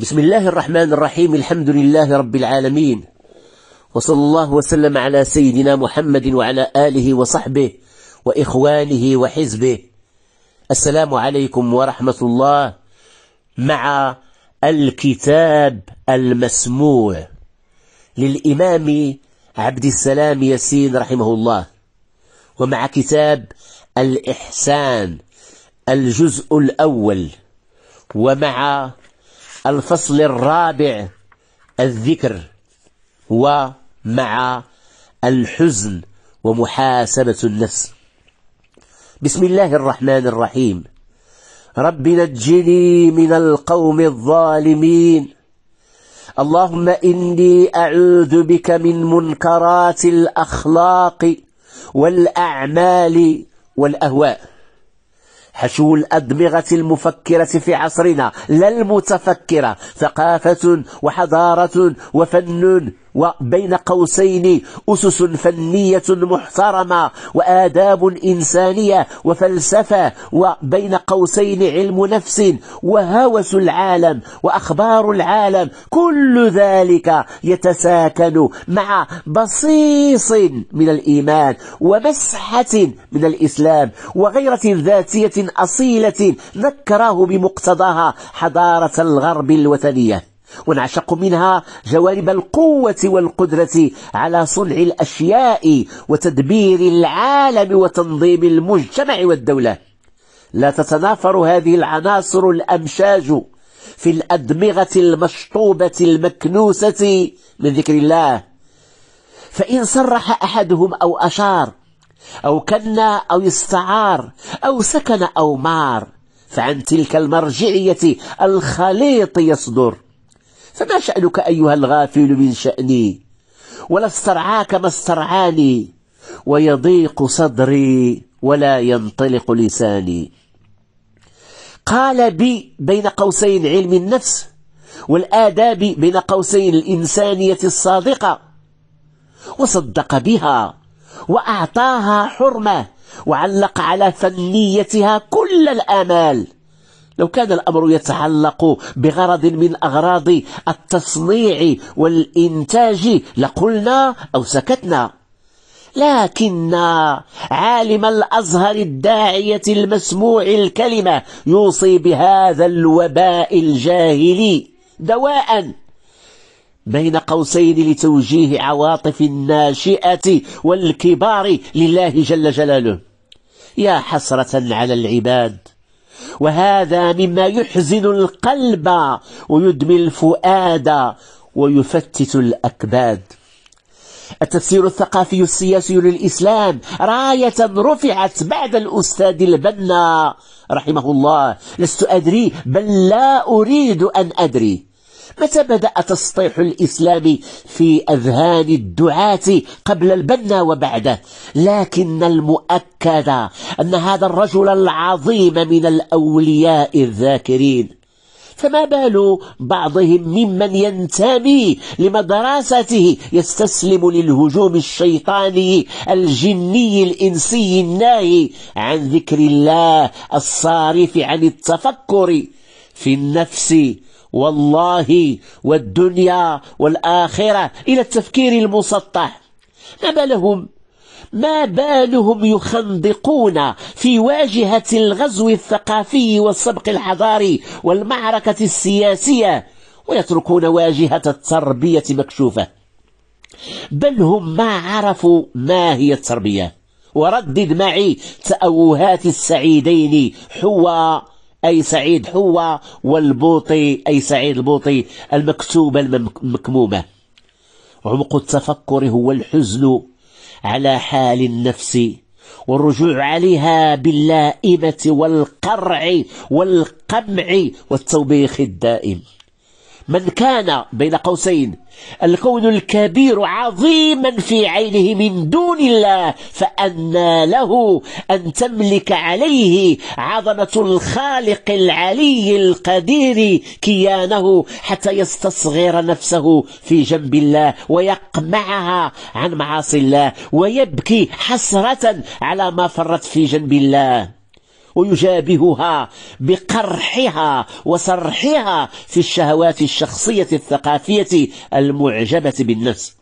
بسم الله الرحمن الرحيم الحمد لله رب العالمين وصلى الله وسلم على سيدنا محمد وعلى آله وصحبه وإخوانه وحزبه السلام عليكم ورحمة الله مع الكتاب المسموع للإمام عبد السلام ياسين رحمه الله ومع كتاب الإحسان الجزء الأول ومع الفصل الرابع الذكر ومع الحزن ومحاسبة النفس بسم الله الرحمن الرحيم رب نجني من القوم الظالمين اللهم إني أعوذ بك من منكرات الأخلاق والأعمال والأهواء حشو الأدمغة المفكرة في عصرنا لا المتفكرة ثقافة وحضارة وفن وبين قوسين أسس فنية محترمة وآداب إنسانية وفلسفة وبين قوسين علم نفس وهوس العالم وأخبار العالم كل ذلك يتساكن مع بصيص من الإيمان ومسحة من الإسلام وغيرة ذاتية أصيلة نكره بمقتضاها حضارة الغرب الوثنية ونعشق منها جوانب القوة والقدرة على صنع الأشياء وتدبير العالم وتنظيم المجتمع والدولة لا تتنافر هذه العناصر الأمشاج في الأدمغة المشطوبة المكنوسة من ذكر الله فإن صرح أحدهم أو أشار أو كنا أو استعار أو سكن أو مار فعن تلك المرجعية الخليط يصدر فما شأنك أيها الغافل من شأني ولا استرعاك ما استرعاني ويضيق صدري ولا ينطلق لساني قال بي بين قوسين علم النفس والآداب بين قوسين الإنسانية الصادقة وصدق بها وأعطاها حرمة وعلق على فنيتها كل الآمال لو كان الأمر يتعلق بغرض من أغراض التصنيع والإنتاج لقلنا أو سكتنا لكن عالم الأزهر الداعية المسموع الكلمة يوصي بهذا الوباء الجاهلي دواء بين قوسين لتوجيه عواطف الناشئة والكبار لله جل جلاله يا حسرة على العباد وهذا مما يحزن القلب ويدمي الفؤاد ويفتت الأكباد التفسير الثقافي السياسي للإسلام راية رفعت بعد الأستاذ البنا رحمه الله لست أدري بل لا أريد أن أدري متى بدأ تسطيح الإسلام في أذهان الدعاة قبل البنا وبعده لكن المؤكد أن هذا الرجل العظيم من الأولياء الذاكرين فما بال بعضهم ممن ينتمي لمدرسته يستسلم للهجوم الشيطاني الجني الانسي الناهي عن ذكر الله الصارف عن التفكر في النفس والله والدنيا والآخرة إلى التفكير المسطح ما بالهم ما بالهم يخندقون في واجهة الغزو الثقافي والسبق الحضاري والمعركة السياسية ويتركون واجهة التربية مكشوفة بل هم ما عرفوا ما هي التربية وردد معي تأوهات السعيدين حوى أي سعيد حوى والبوطي أي سعيد البوطي المكتوبة المكمومة عمق التفكر هو الحزن على حال النفس والرجوع عليها باللائمة والقرع والقمع والتوبيخ الدائم من كان بين قوسين الكون الكبير عظيما في عينه من دون الله فأنى له أن تملك عليه عظمة الخالق العلي القدير كيانه حتى يستصغر نفسه في جنب الله ويقمعها عن معاصي الله ويبكي حسرة على ما فرت في جنب الله ويجابهها بقرحها وصرحها في الشهوات الشخصية الثقافية المعجبة بالنفس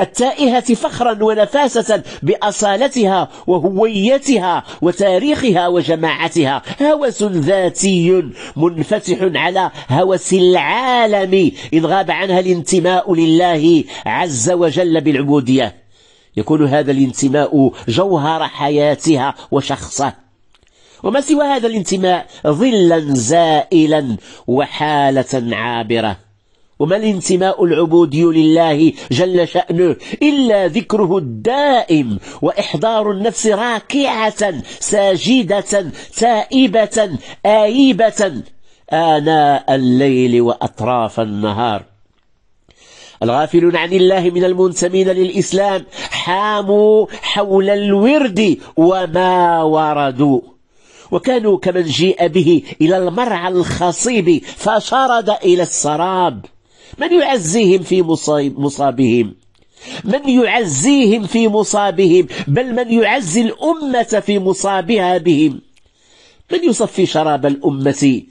التائهة فخرا ونفاسة بأصالتها وهويتها وتاريخها وجماعتها هوس ذاتي منفتح على هوس العالم إن غاب عنها الانتماء لله عز وجل بالعبودية يكون هذا الانتماء جوهر حياتها وشخصه وما سوى هذا الانتماء ظلا زائلا وحالة عابرة وما الانتماء العبودي لله جل شأنه إلا ذكره الدائم وإحضار النفس راكعة ساجدة تائبة آيبة آناء الليل وأطراف النهار الغافلون عن الله من المنتمين للإسلام حاموا حول الورد وما وردوا وكانوا كمن جيء به إلى المرعى الخصيب فشرد إلى السراب من يعزيهم في مصابهم من يعزيهم في مصابهم بل من يعزي الأمة في مصابها بهم من يصفي شراب الأمة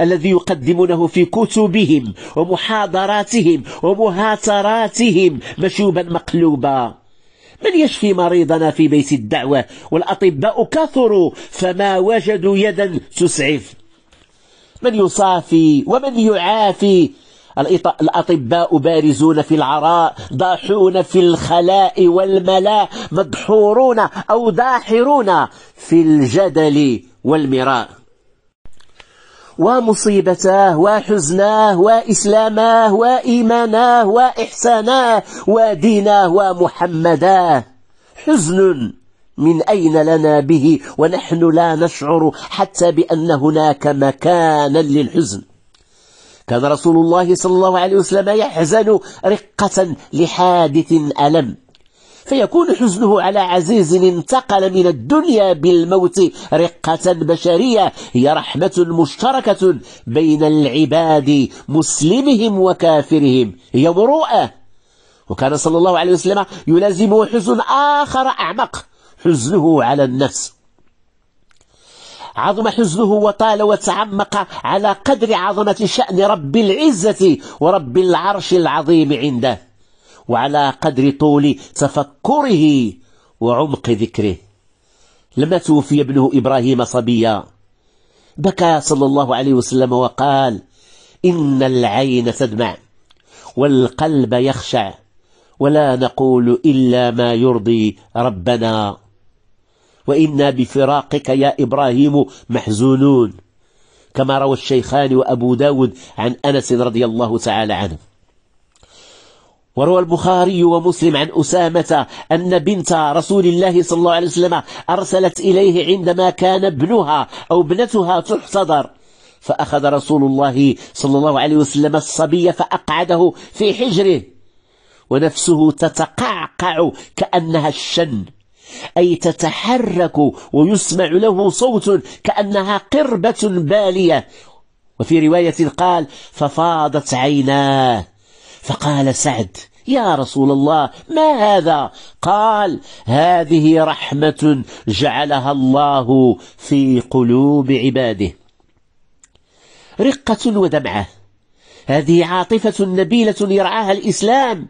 الذي يقدمونه في كتبهم ومحاضراتهم ومهاتراتهم مشوبا مقلوبا من يشفي مريضنا في بيت الدعوة والأطباء كثروا فما وجدوا يدا تسعف من يصافي ومن يعافي الأطباء بارزون في العراء ضاحون في الخلاء والملاء مدحورون أو داحرون في الجدل والمراء ومصيبته وحزناه وإسلاماه وإيمانه وإحسانه وديناه ومحمداه حزن من أين لنا به ونحن لا نشعر حتى بأن هناك مكانا للحزن كان رسول الله صلى الله عليه وسلم يحزن رقة لحادث ألم فيكون حزنه على عزيز انتقل من الدنيا بالموت رقة بشرية هي رحمة مشتركة بين العباد مسلمهم وكافرهم هي مروءة وكان صلى الله عليه وسلم يلازمه حزن آخر أعمق حزنه على النفس عظم حزنه وطال وتعمق على قدر عظمة شأن رب العزة ورب العرش العظيم عنده وعلى قدر طول تفكره وعمق ذكره لما توفي ابنه إبراهيم صبيا بكى صلى الله عليه وسلم وقال إن العين تدمع والقلب يخشع ولا نقول إلا ما يرضي ربنا وإنا بفراقك يا إبراهيم محزونون كما روى الشيخان وأبو داود عن أنس رضي الله تعالى عنه وروى البخاري ومسلم عن أسامة أن بنت رسول الله صلى الله عليه وسلم أرسلت إليه عندما كان ابنها أو ابنتها تحتضر فأخذ رسول الله صلى الله عليه وسلم الصبي فأقعده في حجره ونفسه تتقعقع كأنها الشن أي تتحرك ويسمع له صوت كأنها قربة بالية وفي رواية قال ففاضت عيناه فقال سعد يا رسول الله ما هذا قال هذه رحمه جعلها الله في قلوب عباده رقه ودمعه هذه عاطفه نبيله يرعاها الاسلام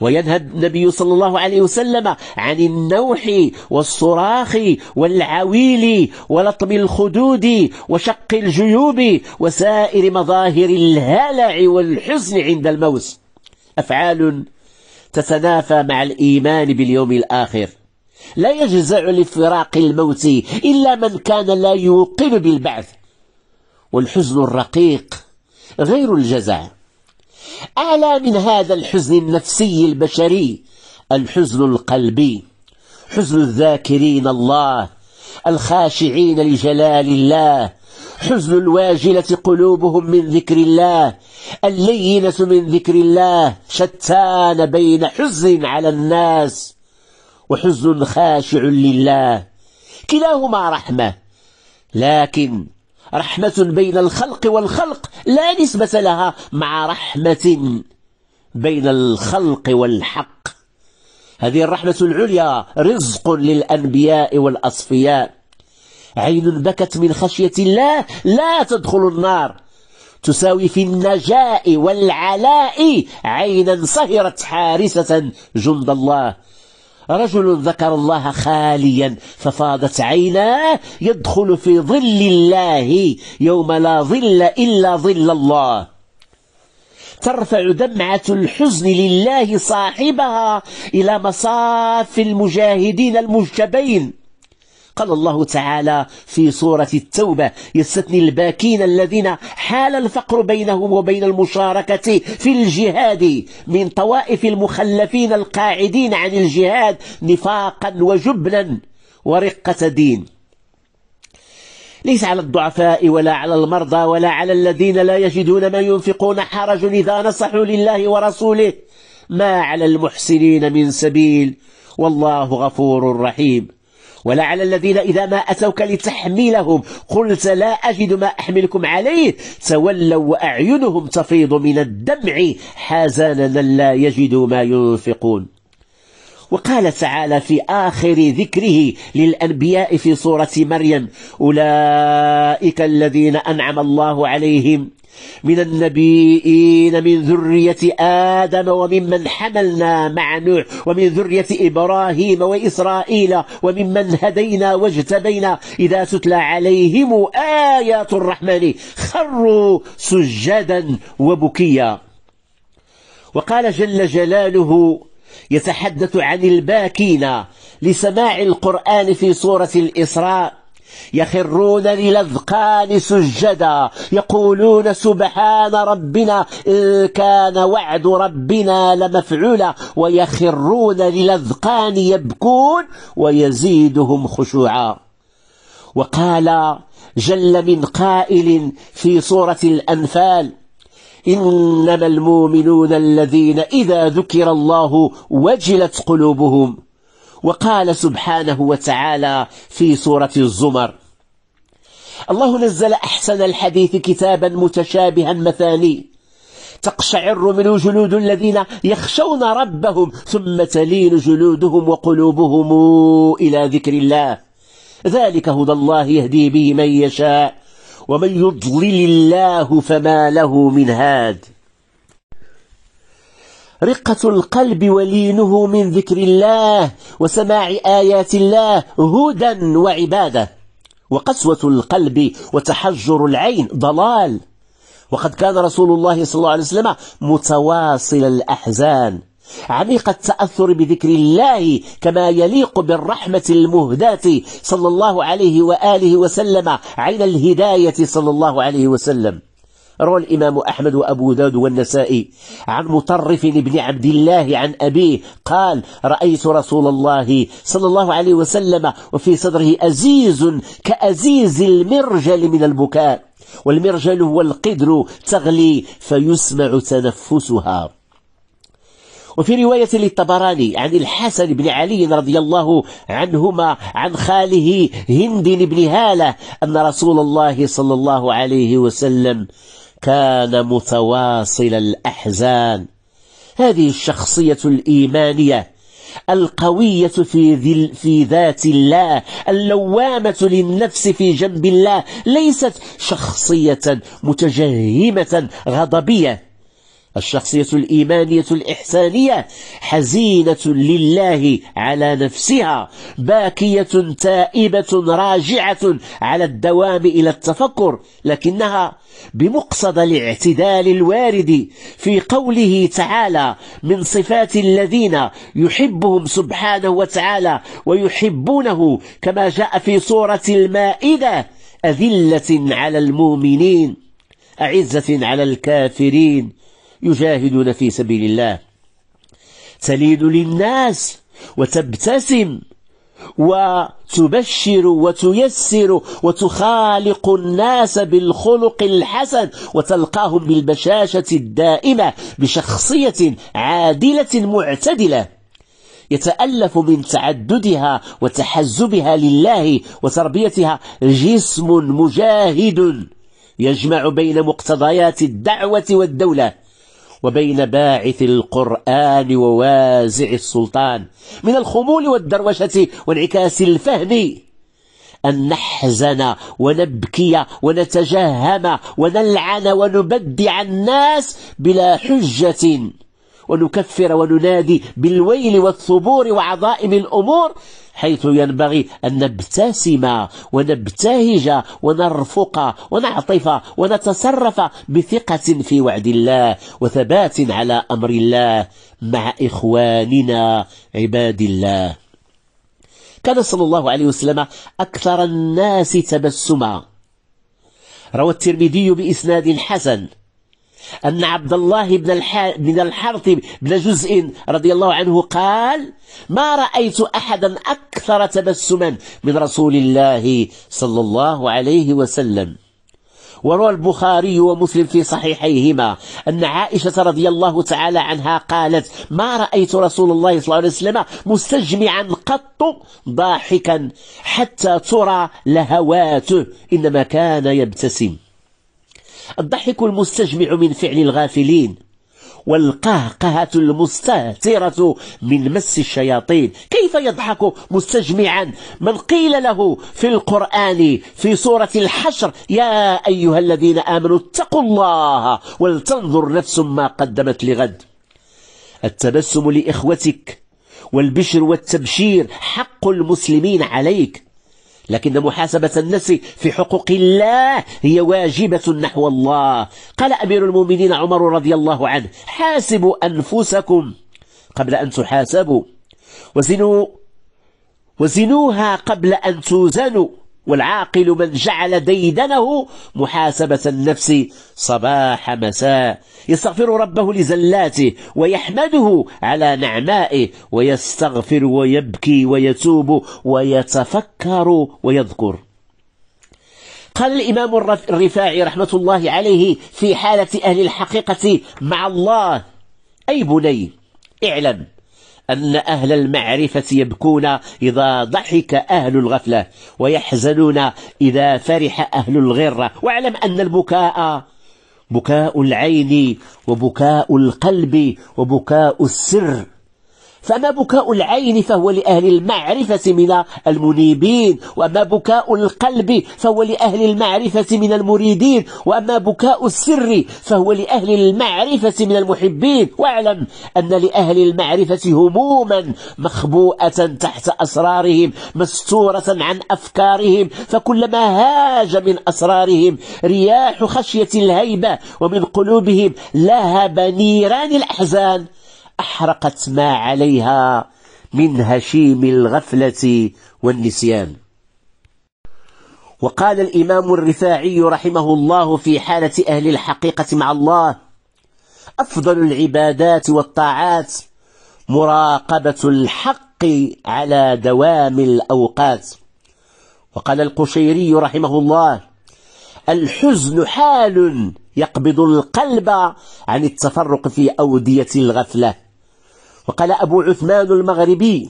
وينهى النبي صلى الله عليه وسلم عن النوح والصراخ والعويل ولطم الخدود وشق الجيوب وسائر مظاهر الهلع والحزن عند الموت أفعال تتنافى مع الإيمان باليوم الآخر لا يجزع لفراق الموت إلا من كان لا يوقن بالبعث والحزن الرقيق غير الجزع أعلى من هذا الحزن النفسي البشري الحزن القلبي حزن الذاكرين الله الخاشعين لجلال الله حزن الواجلة قلوبهم من ذكر الله اللينة من ذكر الله شتان بين حزن على الناس وحزن خاشع لله كلاهما رحمة لكن رحمة بين الخلق والخلق لا نسبة لها مع رحمة بين الخلق والحق هذه الرحمة العليا رزق للأنبياء والأصفياء عين بكت من خشية الله لا تدخل النار تساوي في النجاء والعلاء عينا صهرت حارسة جند الله رجل ذكر الله خاليا ففاضت عيناه يدخل في ظل الله يوم لا ظل إلا ظل الله ترفع دمعة الحزن لله صاحبها إلى مصاف المجاهدين المجتبين قال الله تعالى في سورة التوبة يستثني الباكين الذين حال الفقر بينهم وبين المشاركة في الجهاد من طوائف المخلفين القاعدين عن الجهاد نفاقا وجبنا ورقة دين ليس على الضعفاء ولا على المرضى ولا على الذين لا يجدون ما ينفقون حرج إذا نصحوا لله ورسوله ما على المحسنين من سبيل والله غفور رحيم ولا على الذين إذا ما أتوك لتحملهم قلت لا أجد ما أحملكم عليه تولوا وأعينهم تفيض من الدمع حزانا لا يجدوا ما ينفقون وقال تعالى في آخر ذكره للأنبياء في سورة مريم أولئك الذين أنعم الله عليهم من النبيين من ذرية آدم وممن حملنا مع نوح ومن ذرية إبراهيم وإسرائيل وممن هدينا واجتبينا إذا تتلى عليهم آيات الرحمن خروا سجدا وبكيا وقال جل جلاله يتحدث عن الباكين لسماع القرآن في سورة الإسراء يخرون للأذقان سجدا يقولون سبحان ربنا إن كان وعد ربنا لمفعولا ويخرون للأذقان يبكون ويزيدهم خشوعا وقال جل من قائل في سورة الأنفال إنما المؤمنون الذين إذا ذكر الله وجلت قلوبهم وقال سبحانه وتعالى في سورة الزمر الله نزل أحسن الحديث كتابا متشابها مثاني تقشعر منه جلود الذين يخشون ربهم ثم تلين جلودهم وقلوبهم إلى ذكر الله ذلك هدى الله يهدي به من يشاء ومن يضلل الله فما له من هاد رقة القلب ولينه من ذكر الله وسماع آيات الله هدى وعبادة وقسوة القلب وتحجر العين ضلال وقد كان رسول الله صلى الله عليه وسلم متواصل الأحزان عميق التأثر بذكر الله كما يليق بالرحمة المهداة صلى الله عليه وآله وسلم عين الهداية صلى الله عليه وسلم روى الإمام أحمد وأبو داود والنسائي عن مطرف بن عبد الله عن أبيه قال رأيت رسول الله صلى الله عليه وسلم وفي صدره أزيز كأزيز المرجل من البكاء والمرجل هو القدر تغلي فيسمع تنفسها وفي رواية للطبراني عن الحسن بن علي رضي الله عنهما عن خاله هند بن هالة أن رسول الله صلى الله عليه وسلم كان متواصل الأحزان هذه الشخصية الإيمانية القوية في, ذل في ذات الله اللوامة للنفس في جنب الله ليست شخصية متجهمة غضبية الشخصية الإيمانية الإحسانية حزينة لله على نفسها باكية تائبة راجعة على الدوام إلى التفكر لكنها بمقصد الاعتدال الوارد في قوله تعالى من صفات الذين يحبهم سبحانه وتعالى ويحبونه كما جاء في سورة المائدة أذلة على المؤمنين أعزة على الكافرين يجاهدون في سبيل الله تلين للناس وتبتسم وتبشر وتيسر وتخالق الناس بالخلق الحسن وتلقاهم بالبشاشة الدائمة بشخصية عادلة معتدلة يتألف من تعددها وتحزبها لله وتربيتها جسم مجاهد يجمع بين مقتضيات الدعوة والدولة وبين باعث القرآن ووازع السلطان من الخمول والدروشة وانعكاس الفهم أن نحزن ونبكي ونتجهم ونلعن ونبدع الناس بلا حجة ونكفر وننادي بالويل والثبور وعظائم الأمور حيث ينبغي أن نبتسم ونبتهج ونرفق ونعطف ونتصرف بثقة في وعد الله وثبات على أمر الله مع إخواننا عباد الله كان صلى الله عليه وسلم أكثر الناس تبسما روى الترمذي بإسناد حسن أن عبد الله بن الح... بن الحارث بن جزء رضي الله عنه قال ما رأيت أحدا أكثر تبسما من رسول الله صلى الله عليه وسلم وروى البخاري ومسلم في صحيحيهما أن عائشة رضي الله تعالى عنها قالت ما رأيت رسول الله صلى الله عليه وسلم مستجمعا قط ضاحكا حتى ترى لهواته إنما كان يبتسم الضحك المستجمع من فعل الغافلين والقهقهة المستهترة من مس الشياطين كيف يضحك مستجمعا من قيل له في القرآن في سورة الحشر يا أيها الذين آمنوا اتقوا الله ولتنظر نفس ما قدمت لغد التبسم لإخوتك والبشر والتبشير حق المسلمين عليك لكن محاسبة النفس في حقوق الله هي واجبة نحو الله قال أمير المؤمنين عمر رضي الله عنه حاسبوا أنفسكم قبل أن تحاسبوا وزنوا وزنوها قبل أن توزنوا والعاقل من جعل ديدنه محاسبة النفس صباح مساء يستغفر ربه لزلاته ويحمده على نعمائه ويستغفر ويبكي ويتوب ويتفكر ويذكر قال الإمام الرفاعي رحمة الله عليه في حالة أهل الحقيقة مع الله أي بني اعلم أن أهل المعرفة يبكون إذا ضحك أهل الغفلة ويحزنون إذا فرح أهل الغرة واعلم أن البكاء بكاء العين وبكاء القلب وبكاء السر فما بكاء العين فهو لأهل المعرفة من المنيبين وأما بكاء القلب فهو لأهل المعرفة من المريدين وأما بكاء السر فهو لأهل المعرفة من المحبين واعلم أن لأهل المعرفة هموما مخبوءة تحت أسرارهم مستورة عن أفكارهم فكلما هاج من أسرارهم رياح خشية الهيبة ومن قلوبهم لهب نيران الأحزان أحرقت ما عليها من هشيم الغفلة والنسيان وقال الإمام الرفاعي رحمه الله في حالة أهل الحقيقة مع الله أفضل العبادات والطاعات مراقبة الحق على دوام الأوقات وقال القشيري رحمه الله الحزن حال يقبض القلب عن التفرق في أودية الغفلة وقال أبو عثمان المغربي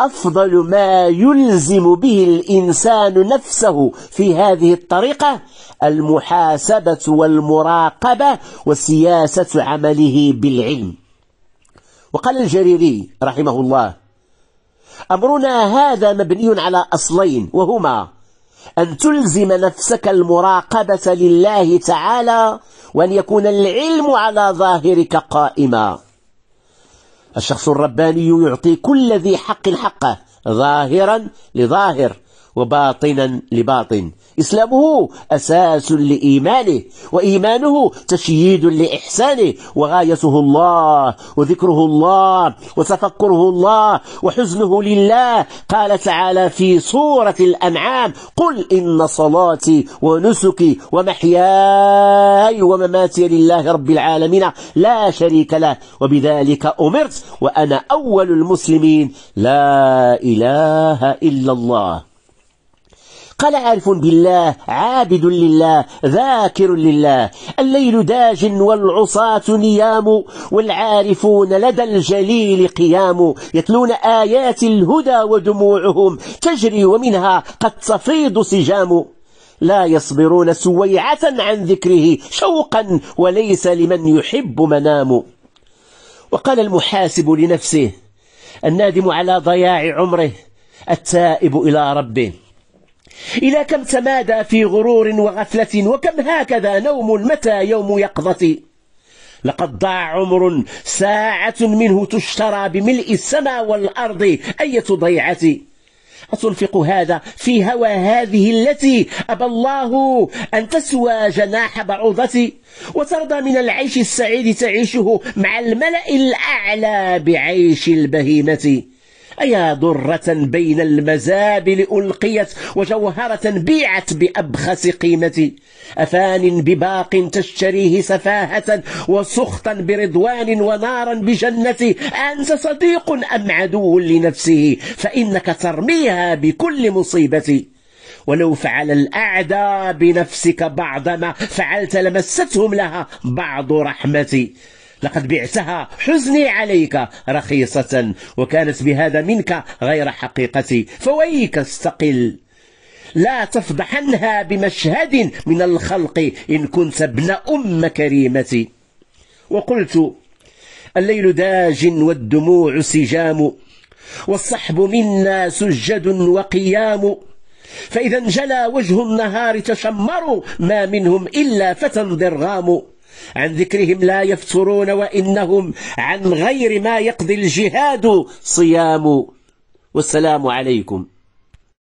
أفضل ما يلزم به الإنسان نفسه في هذه الطريقة المحاسبة والمراقبة وسياسة عمله بالعلم وقال الجريري رحمه الله أمرنا هذا مبني على أصلين وهما أن تلزم نفسك المراقبة لله تعالى وأن يكون العلم على ظاهرك قائما الشخص الرباني يعطي كل ذي حق حقه ظاهرا لظاهر وباطنا لباطن إسلامه أساس لإيمانه وإيمانه تشييد لإحسانه وغايته الله وذكره الله وتفكره الله وحزنه لله قال تعالى في سورة الأنعام قل إن صلاتي ونسكي ومحياي ومماتي لله رب العالمين لا شريك له وبذلك أمرت وأنا أول المسلمين لا إله إلا الله قال عارف بالله عابد لله ذاكر لله الليل داج والعصاة نيام والعارفون لدى الجليل قيام يتلون آيات الهدى ودموعهم تجري ومنها قد تفيض سجام لا يصبرون سويعة عن ذكره شوقا وليس لمن يحب منام وقال المحاسب لنفسه النادم على ضياع عمره التائب إلى ربه إلى كم تمادى في غرور وغفلة وكم هكذا نوم متى يوم يقظتي لقد ضاع عمر ساعة منه تشترى بملء السماء والأرض أية ضيعة أتنفق هذا في هوى هذه التي أبى الله أن تسوى جناح بعوضتي وترضى من العيش السعيد تعيشه مع الملأ الأعلى بعيش البهيمة أيا درة بين المزابل ألقيت وجوهرة بيعت بأبخس قيمة أفان بباق تشتريه سفاهة وسخطا برضوان ونارا بجنة أنت صديق أم عدو لنفسه فإنك ترميها بكل مصيبة ولو فعل الأعدى بنفسك بعض ما فعلت لمستهم لها بعض رحمتي لقد بعتها حزني عليك رخيصة وكانت بهذا منك غير حقيقتي فويك استقل لا تفضحنها بمشهد من الخلق إن كنت ابن أم كريمتي وقلت الليل داج والدموع سجام والصحب منا سجد وقيام فإذا انجلى وجه النهار تشمروا ما منهم إلا فتى ضرغام عن ذكرهم لا يفترون وإنهم عن غير ما يقضي الجهاد صيام والسلام عليكم